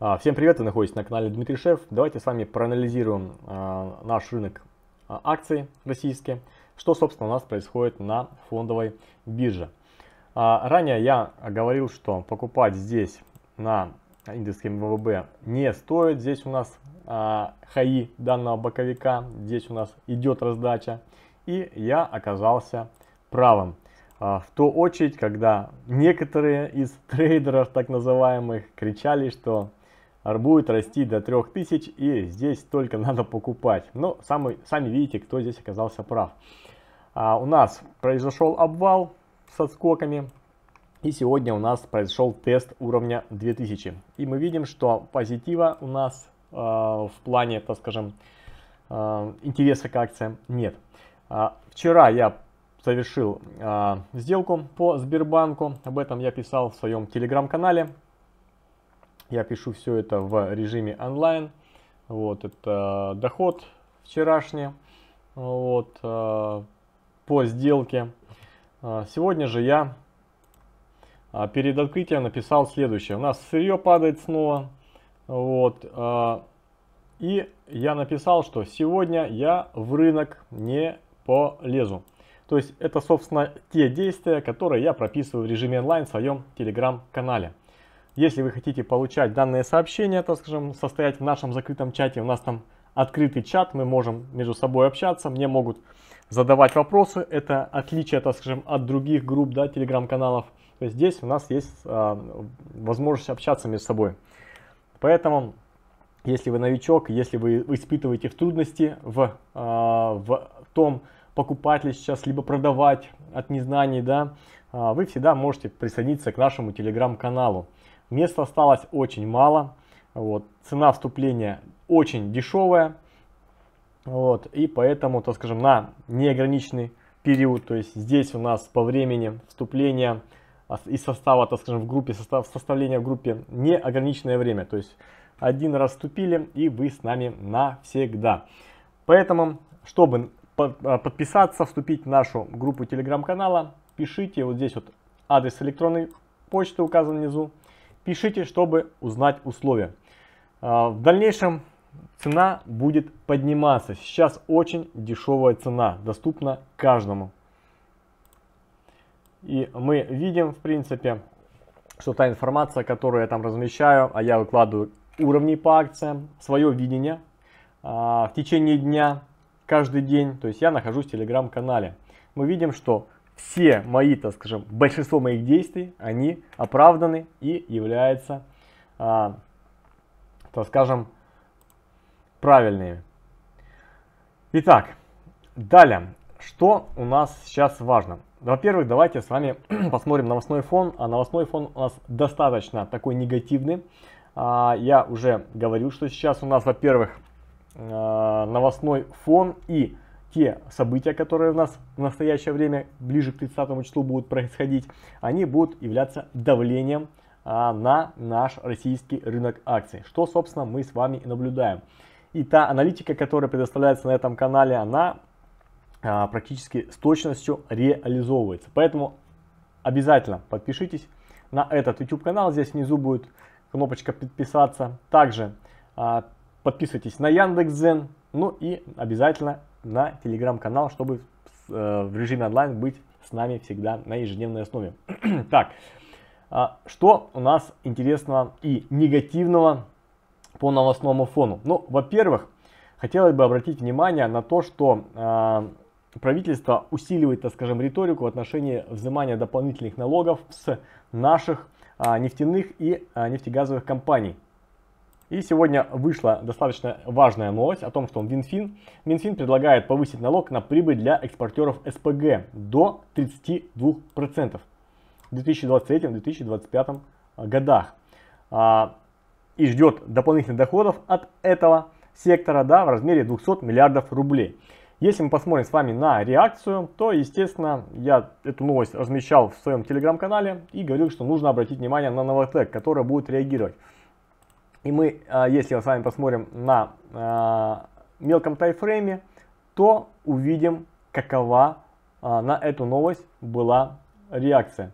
А, всем привет, вы находитесь на канале Дмитрий Шеф. Давайте с вами проанализируем а, наш рынок а, акций российские, что, собственно, у нас происходит на фондовой бирже. Ранее я говорил, что покупать здесь на индексе МВБ не стоит. Здесь у нас хаи данного боковика, здесь у нас идет раздача. И я оказался правым. В ту очередь, когда некоторые из трейдеров, так называемых, кричали, что будет расти до 3000 и здесь только надо покупать. Но самый, сами видите, кто здесь оказался прав. А у нас произошел обвал со скоками и сегодня у нас произошел тест уровня 2000. И мы видим, что позитива у нас э, в плане, так скажем, э, интереса к акциям нет. А, вчера я совершил а, сделку по Сбербанку. Об этом я писал в своем телеграм-канале. Я пишу все это в режиме онлайн. Вот, это доход вчерашний. Вот, э, по сделке. Э, сегодня же я э, перед открытием написал следующее. У нас сырье падает снова. Вот. И я написал, что сегодня я в рынок не полезу. То есть это, собственно, те действия, которые я прописываю в режиме онлайн в своем телеграм-канале. Если вы хотите получать данные сообщения, так скажем, состоять в нашем закрытом чате, у нас там открытый чат, мы можем между собой общаться, мне могут задавать вопросы. Это отличие, так скажем, от других групп, да, телеграм-каналов. То есть здесь у нас есть а, возможность общаться между собой. Поэтому, если вы новичок, если вы испытываете трудности в, а, в том, покупать ли сейчас, либо продавать от незнаний, да, а, вы всегда можете присоединиться к нашему телеграм-каналу места осталось очень мало. Вот. Цена вступления очень дешевая. Вот. И поэтому, то скажем, на неограниченный период, то есть здесь у нас по времени вступления а, и состава, так скажем, в группе, состав, составления в группе неограниченное время. То есть один раз вступили и вы с нами навсегда. Поэтому, чтобы а, подписаться, вступить в нашу группу телеграм-канала, пишите вот здесь вот адрес электронной почты указан внизу пишите, чтобы узнать условия. А, в дальнейшем цена будет подниматься. Сейчас очень дешевая цена, доступна каждому. И мы видим, в принципе, что та информация, которую я там размещаю, а я выкладываю уровни по акциям, свое видение а, в течение дня, каждый день, то есть я нахожусь в телеграм-канале. Мы видим, что все мои, так скажем, большинство моих действий, они оправданы и являются, а, так скажем, правильными. Итак, далее, что у нас сейчас важно? Во-первых, давайте с вами посмотрим новостной фон. А новостной фон у нас достаточно такой негативный. А, я уже говорил, что сейчас у нас, во-первых, а, новостной фон и те события, которые у нас в настоящее время ближе к 30 числу будут происходить, они будут являться давлением а, на наш российский рынок акций, что, собственно, мы с вами и наблюдаем. И та аналитика, которая предоставляется на этом канале, она а, практически с точностью реализовывается. Поэтому обязательно подпишитесь на этот YouTube канал. Здесь внизу будет кнопочка подписаться. Также а, подписывайтесь на Яндекс.Зен. Ну и обязательно на телеграм-канал, чтобы э, в режиме онлайн быть с нами всегда на ежедневной основе. так, а, что у нас интересного и негативного по новостному фону? Ну, во-первых, хотелось бы обратить внимание на то, что а, правительство усиливает, так скажем, риторику в отношении взимания дополнительных налогов с наших а, нефтяных и нефтегазовых компаний. И сегодня вышла достаточно важная новость о том, что Минфин, Минфин предлагает повысить налог на прибыль для экспортеров СПГ до 32% в 2023-2025 годах. А, и ждет дополнительных доходов от этого сектора да, в размере 200 миллиардов рублей. Если мы посмотрим с вами на реакцию, то, естественно, я эту новость размещал в своем телеграм-канале и говорил, что нужно обратить внимание на Новотек, который будет реагировать. И мы, а, если мы с вами посмотрим на а, мелком таймфрейме, то увидим, какова а, на эту новость была реакция.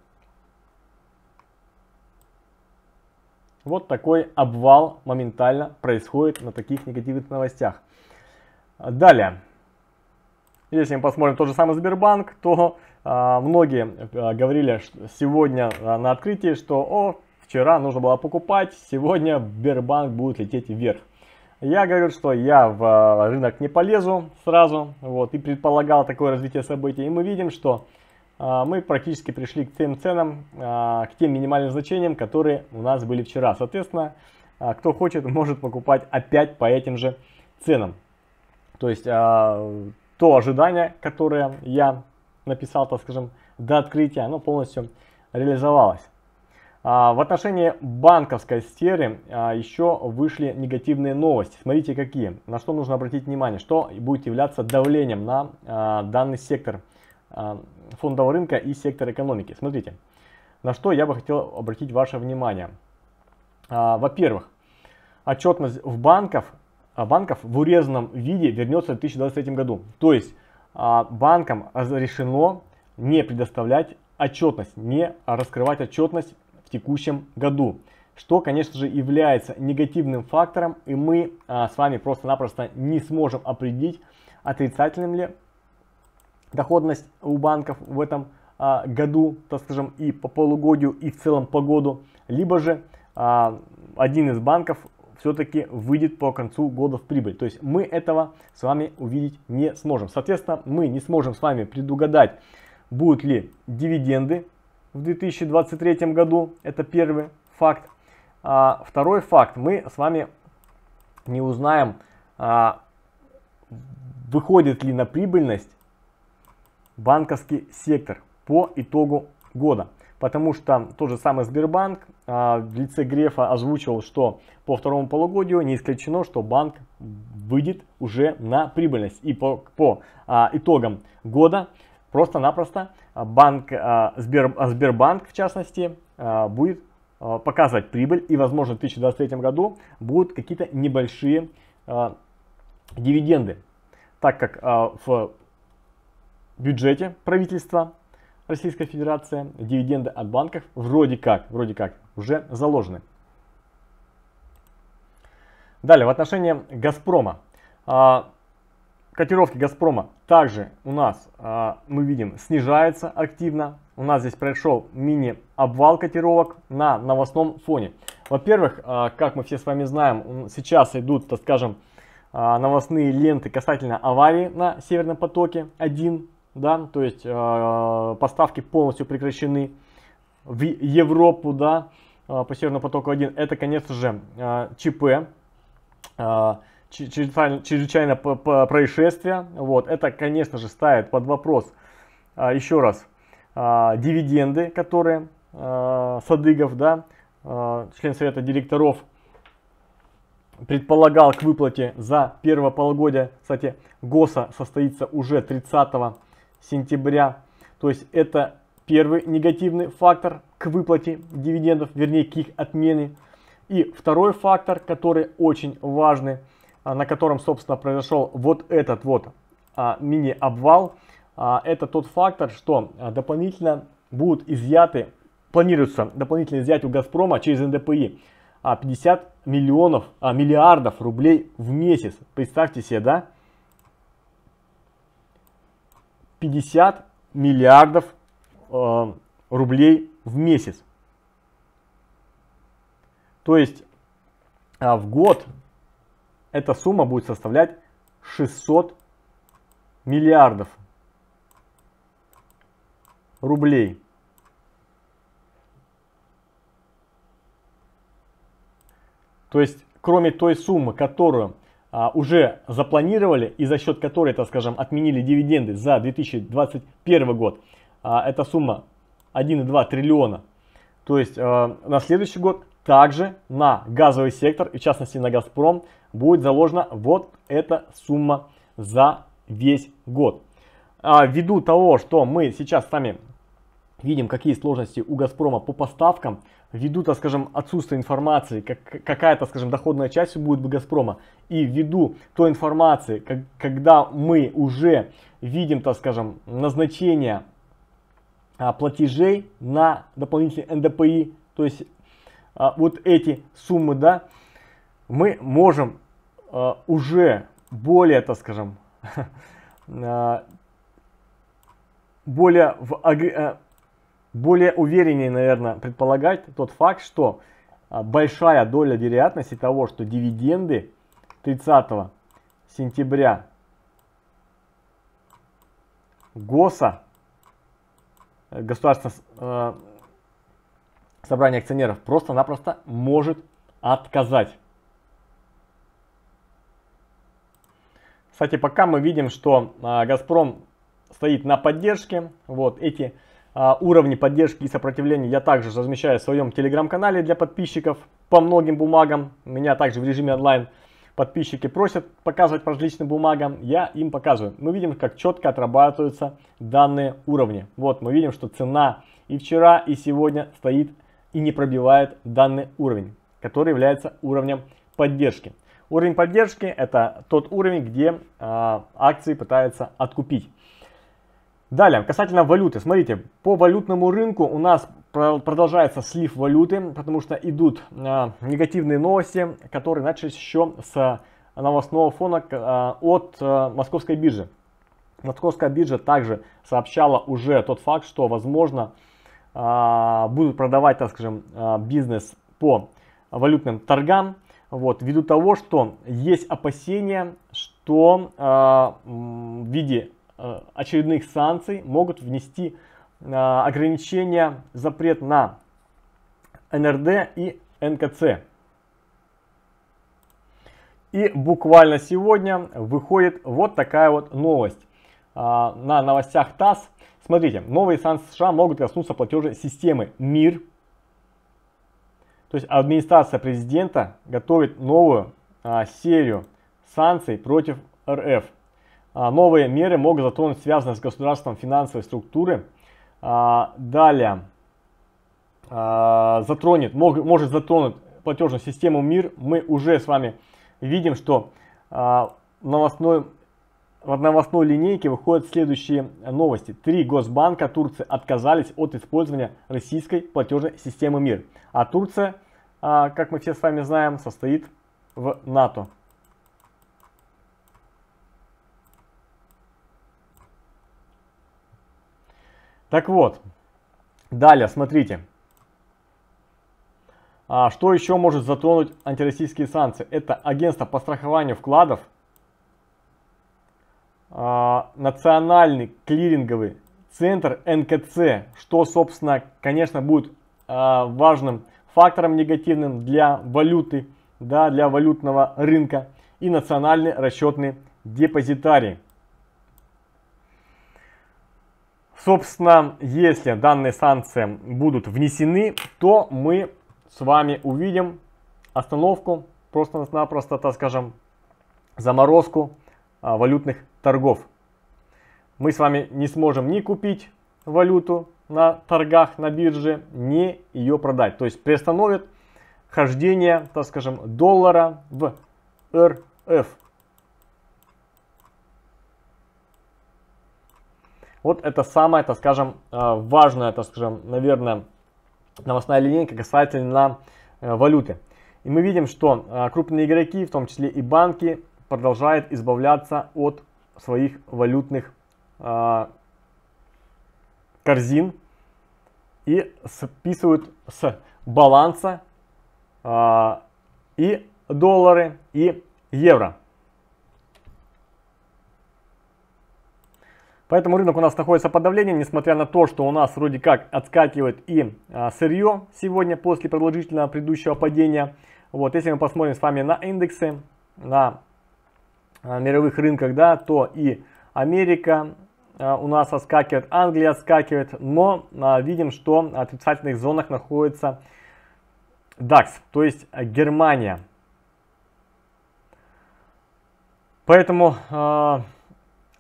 Вот такой обвал моментально происходит на таких негативных новостях. Далее. Если мы посмотрим тот же самый Сбербанк, то э, многие э, говорили что сегодня э, на открытии, что о, Вчера нужно было покупать, сегодня Сбербанк будет лететь вверх. Я говорю, что я в э, рынок не полезу сразу, вот, и предполагал такое развитие событий. И мы видим, что э, мы практически пришли к тем ценам, э, к тем минимальным значениям, которые у нас были вчера. Соответственно, э, кто хочет, может покупать опять по этим же ценам. То есть, э, то ожидание, которое я написал, так скажем, до открытия, оно полностью реализовалось. А, в отношении банковской сферы а, еще вышли негативные новости. Смотрите, какие. На что нужно обратить внимание, что будет являться давлением на а, данный сектор фондового рынка и сектор экономики. Смотрите, на что я бы хотел обратить ваше внимание. Во-первых, отчетность в банков, банков в урезанном виде вернется в 2023 году. То есть банкам разрешено не предоставлять отчетность, не раскрывать отчетность текущем году, что, конечно же, является негативным фактором, и мы а, с вами просто-напросто не сможем определить, отрицательным ли доходность у банков в этом а, году, так скажем, и по полугодию, и в целом по году, либо же а, один из банков все-таки выйдет по концу года в прибыль. То есть мы этого с вами увидеть не сможем. Соответственно, мы не сможем с вами предугадать, будут ли дивиденды в 2023 году. Это первый факт. А, второй факт. Мы с вами не узнаем, а, выходит ли на прибыльность банковский сектор по итогу года. Потому что тот же самый Сбербанк а, в лице Грефа озвучил, что по второму полугодию не исключено, что банк выйдет уже на прибыльность. И по, по а, итогам года просто-напросто а, банк, а, Сбер, а, Сбербанк, в частности, будет показывать прибыль и, возможно, в 2023 году будут какие-то небольшие дивиденды, так как в бюджете правительства Российской Федерации дивиденды от банков вроде как, вроде как уже заложены. Далее, в отношении «Газпрома». Котировки Газпрома также у нас, а, мы видим, снижается активно. У нас здесь прошел мини-обвал котировок на новостном фоне. Во-первых, а, как мы все с вами знаем, сейчас идут, так скажем, а, новостные ленты касательно аварии на Северном потоке 1. Да, то есть поставки полностью прекращены в Европу да, по Северному потоку 1. Это, конечно же, ЧП чрезвычайно, происшествие, Вот. Это, конечно же, ставит под вопрос а, еще раз а, дивиденды, которые а, Садыгов, да, член совета директоров, предполагал к выплате за первое полугодие. Кстати, ГОСа состоится уже 30 сентября. То есть это первый негативный фактор к выплате дивидендов, вернее к их отмене. И второй фактор, который очень важный, а, на котором, собственно, произошел вот этот вот а, мини-обвал, а, это тот фактор, что дополнительно будут изъяты, планируется дополнительно изъять у Газпрома через НДПИ 50 миллионов, миллиардов рублей в месяц. Представьте себе, да? 50 миллиардов э, рублей в месяц. То есть в год эта сумма будет составлять 600 миллиардов рублей. То есть, кроме той суммы, которую а, уже запланировали и за счет которой, так скажем, отменили дивиденды за 2021 год, а, эта сумма 1,2 триллиона. То есть, а, на следующий год также на газовый сектор, и в частности на «Газпром», будет заложена вот эта сумма за весь год. А, ввиду того, что мы сейчас с вами видим, какие сложности у Газпрома по поставкам, ввиду, так скажем, отсутствия информации, как, какая-то, скажем, доходная часть будет у Газпрома, и ввиду той информации, как, когда мы уже видим, так скажем, назначение а, платежей на дополнительные НДПИ, то есть а, вот эти суммы, да, мы можем э, уже более, так скажем, э, более, в, э, более увереннее, наверное, предполагать тот факт, что э, большая доля вероятности того, что дивиденды 30 сентября ГОСа, э, государственное э, собрание акционеров, просто-напросто может отказать. Кстати, пока мы видим, что а, Газпром стоит на поддержке, вот эти а, уровни поддержки и сопротивления я также размещаю в своем телеграм-канале для подписчиков по многим бумагам. Меня также в режиме онлайн подписчики просят показывать по различным бумагам, я им показываю. Мы видим, как четко отрабатываются данные уровни. Вот мы видим, что цена и вчера, и сегодня стоит и не пробивает данный уровень, который является уровнем поддержки. Уровень поддержки это тот уровень, где а, акции пытаются откупить. Далее, касательно валюты. Смотрите, по валютному рынку у нас продолжается слив валюты, потому что идут а, негативные новости, которые начались еще с новостного фона а, от а, московской биржи. Московская биржа также сообщала уже тот факт, что, возможно, а, будут продавать, так скажем, а, бизнес по валютным торгам. Вот, ввиду того, что есть опасения, что э, в виде э, очередных санкций могут внести э, ограничения, запрет на НРД и НКЦ. И буквально сегодня выходит вот такая вот новость на новостях ТАСС. Смотрите, новые санкции США могут коснуться платежной системы МИР, то есть администрация президента готовит новую а, серию санкций против РФ. А, новые меры могут затронуть связанные с государством финансовые структуры. А, далее, а, затронет, мог, может затронуть платежную систему МИР. Мы уже с вами видим, что а, новостной в новостной линейке выходят следующие новости. Три госбанка Турции отказались от использования российской платежной системы МИР. А Турция, а, как мы все с вами знаем, состоит в НАТО. Так вот, далее смотрите. А, что еще может затронуть антироссийские санкции? Это агентство по страхованию вкладов – а, национальный клиринговый центр НКЦ, что, собственно, конечно, будет а, важным фактором негативным для валюты, да, для валютного рынка и национальный расчетный депозитарий. Собственно, если данные санкции будут внесены, то мы с вами увидим остановку, просто-напросто, так скажем, заморозку а, валютных торгов. Мы с вами не сможем ни купить валюту на торгах на бирже, ни ее продать. То есть приостановит хождение, так скажем, доллара в РФ. Вот это самая, так скажем, э, важная, так скажем, наверное, новостная линейка касательно э, валюты. И мы видим, что э, крупные игроки, в том числе и банки, продолжают избавляться от своих валютных а, корзин и списывают с баланса а, и доллары, и евро. Поэтому рынок у нас находится под давлением, несмотря на то, что у нас вроде как отскакивает и а, сырье сегодня после продолжительного предыдущего падения. Вот, если мы посмотрим с вами на индексы, на Э, мировых рынках, да, то и Америка э, у нас отскакивает, Англия отскакивает, но э, видим, что в отрицательных зонах находится DAX, то есть Германия. Поэтому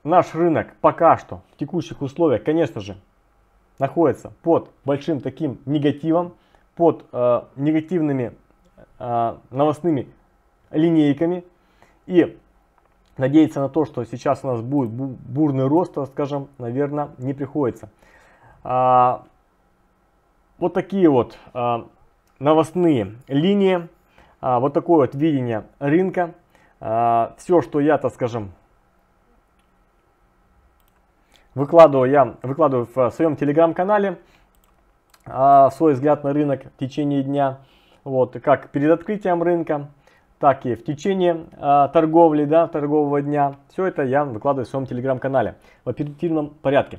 наш рынок пока что в текущих условиях, конечно же, находится под большим таким негативом, под негативными новостными линейками. И надеяться на то, что сейчас у нас будет бурный рост, э, скажем, наверное, не приходится. А, вот такие вот а, новостные линии, а, вот такое вот видение рынка. А, все, что я, так скажем, выкладываю, я выкладываю в э, своем телеграм-канале а, свой взгляд на рынок в течение дня. Вот, как перед открытием рынка, так и в течение э, торговли, да, торгового дня. Все это я выкладываю в своем телеграм-канале в оперативном порядке.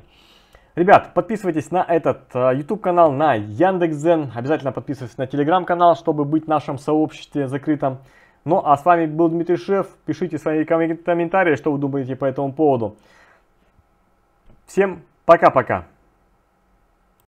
Ребят, подписывайтесь на этот э, а, YouTube канал, на Яндекс.Зен. Обязательно подписывайтесь на телеграм-канал, чтобы быть в нашем сообществе закрытом. Ну а с вами был Дмитрий Шеф. Пишите свои комментарии, что вы думаете по этому поводу. Всем пока-пока.